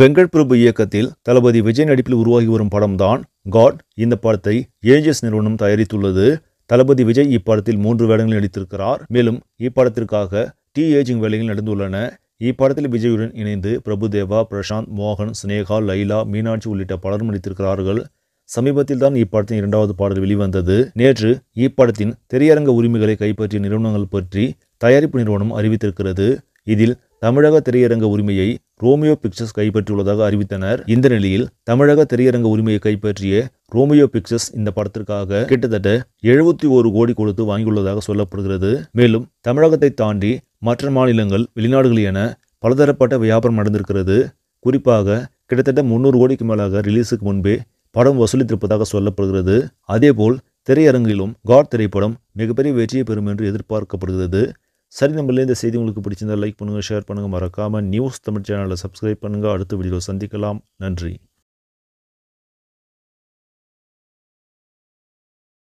வெங்கட் பிரபு இயக்கத்தில் தளபதி விஜய் நடிப்பில் உருவாகி வரும் படம்தான் காட் இந்த படத்தை ஏஜஸ் நிறுவனம் தயாரித்துள்ளது தளபதி விஜய் இப்படத்தில் மூன்று வேடங்களில் நடித்திருக்கிறார் மேலும் இப்படத்திற்காக டி ஏஜிங் வேலைகள் நடந்துள்ளன இப்படத்தில் விஜயுடன் இணைந்து பிரபுதேவா பிரசாந்த் மோகன் சினேகா லைலா மீனாட்சி உள்ளிட்ட பலரும் நடித்திருக்கிறார்கள் சமீபத்தில் தான் இப்படத்தின் இரண்டாவது பாடல் வெளிவந்தது நேற்று இப்படத்தின் திரையரங்க உரிமைகளை கைப்பற்றிய நிறுவனங்கள் பற்றி தயாரிப்பு நிறுவனம் அறிவித்திருக்கிறது இதில் தமிழக திரையரங்க உரிமையை ரோமியோ பிக்சர்ஸ் கைப்பற்றியுள்ளதாக அறிவித்தனர் இந்த நிலையில் தமிழக திரையரங்க உரிமையை கைப்பற்றிய ரோமியோ பிக்சர்ஸ் இந்த படத்திற்காக கிட்டத்தட்ட எழுபத்தி ஒரு கோடி கொடுத்து வாங்கியுள்ளதாக சொல்லப்படுகிறது மேலும் தமிழகத்தை தாண்டி மற்ற மாநிலங்கள் வெளிநாடுகள் என பலதரப்பட்ட வியாபாரம் நடந்திருக்கிறது குறிப்பாக கிட்டத்தட்ட முன்னூறு கோடிக்கு மேலாக ரிலீஸுக்கு முன்பே படம் வசூலித்திருப்பதாக சொல்லப்படுகிறது அதேபோல் திரையரங்கிலும் காட் திரைப்படம் மிகப்பெரிய வெற்றியை பெறும் என்று எதிர்பார்க்கப்படுகிறது சரி நம்மளே இந்த செய்தி உங்களுக்கு பிடிச்சிருந்தால் லைக் பண்ணுங்கள் ஷேர் பண்ணுங்கள் மறக்காமல் நியூஸ் தமிழ் சேனலை சப்ஸ்கிரைப் பண்ணுங்கள் அடுத்த வீடியோ சந்திக்கலாம் நன்றி